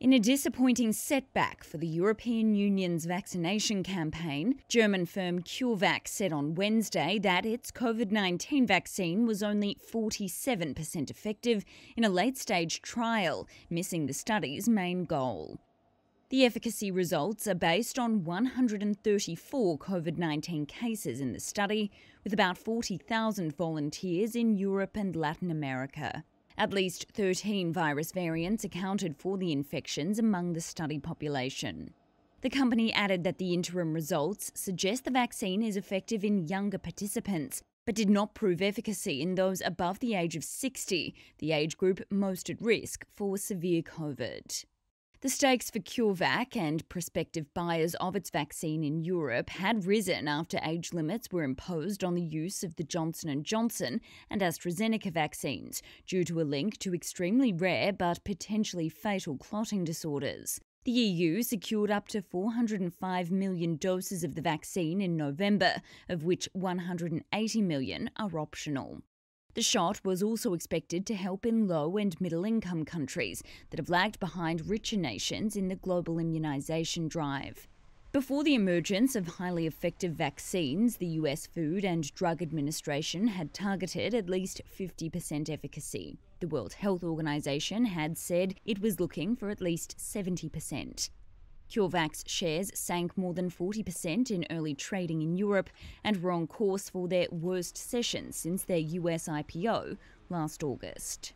In a disappointing setback for the European Union's vaccination campaign, German firm CureVac said on Wednesday that its COVID 19 vaccine was only 47% effective in a late stage trial, missing the study's main goal. The efficacy results are based on 134 COVID 19 cases in the study, with about 40,000 volunteers in Europe and Latin America. At least 13 virus variants accounted for the infections among the study population. The company added that the interim results suggest the vaccine is effective in younger participants, but did not prove efficacy in those above the age of 60, the age group most at risk for severe COVID. The stakes for CureVac and prospective buyers of its vaccine in Europe had risen after age limits were imposed on the use of the Johnson & Johnson and AstraZeneca vaccines due to a link to extremely rare but potentially fatal clotting disorders. The EU secured up to 405 million doses of the vaccine in November, of which 180 million are optional. The shot was also expected to help in low and middle income countries that have lagged behind richer nations in the global immunisation drive. Before the emergence of highly effective vaccines, the US Food and Drug Administration had targeted at least 50% efficacy. The World Health Organization had said it was looking for at least 70%. CureVac's shares sank more than 40% in early trading in Europe and were on course for their worst session since their US IPO last August.